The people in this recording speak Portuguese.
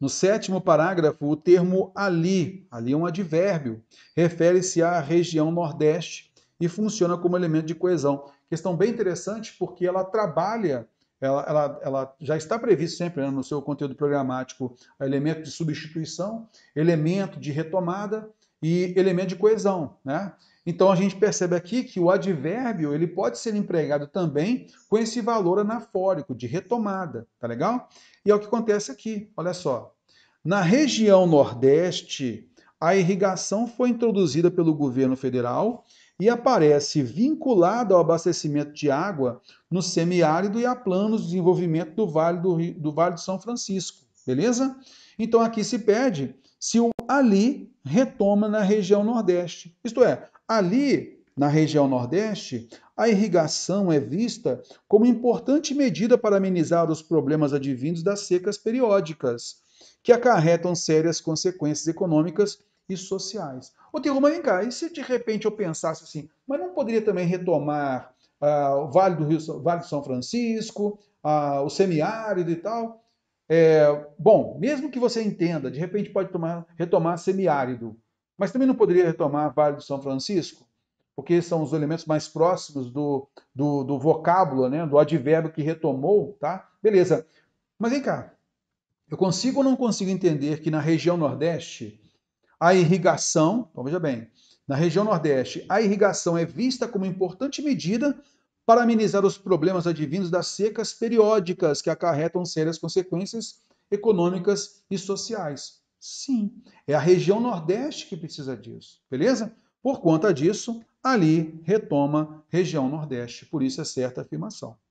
No sétimo parágrafo, o termo ali, ali é um advérbio, refere-se à região Nordeste e funciona como elemento de coesão. Questão bem interessante porque ela trabalha ela, ela, ela já está previsto sempre né, no seu conteúdo programático elemento de substituição, elemento de retomada e elemento de coesão. Né? Então a gente percebe aqui que o advérbio ele pode ser empregado também com esse valor anafórico de retomada, tá legal? E é o que acontece aqui, olha só. Na região Nordeste, a irrigação foi introduzida pelo governo federal e aparece vinculado ao abastecimento de água no semiárido e a planos de desenvolvimento do Vale do, Rio, do Vale do São Francisco, beleza? Então aqui se pede se o ali retoma na região nordeste. Isto é, ali na região Nordeste, a irrigação é vista como importante medida para amenizar os problemas advindos das secas periódicas, que acarretam sérias consequências econômicas e sociais. Ô, Teruma, vem cá, e se de repente eu pensasse assim, mas não poderia também retomar ah, o Vale do Rio, Vale de São Francisco, ah, o semiárido e tal? É, bom, mesmo que você entenda, de repente pode tomar, retomar semiárido, mas também não poderia retomar Vale do São Francisco? porque são os elementos mais próximos do, do, do, vocábulo, né, do advérbio que retomou, tá? Beleza. Mas vem cá, eu consigo ou não consigo entender que na região Nordeste a irrigação, então veja bem, na região Nordeste, a irrigação é vista como importante medida para amenizar os problemas advindos das secas periódicas que acarretam sérias consequências econômicas e sociais. Sim, é a região Nordeste que precisa disso, beleza? Por conta disso, ali retoma região Nordeste, por isso é certa a afirmação.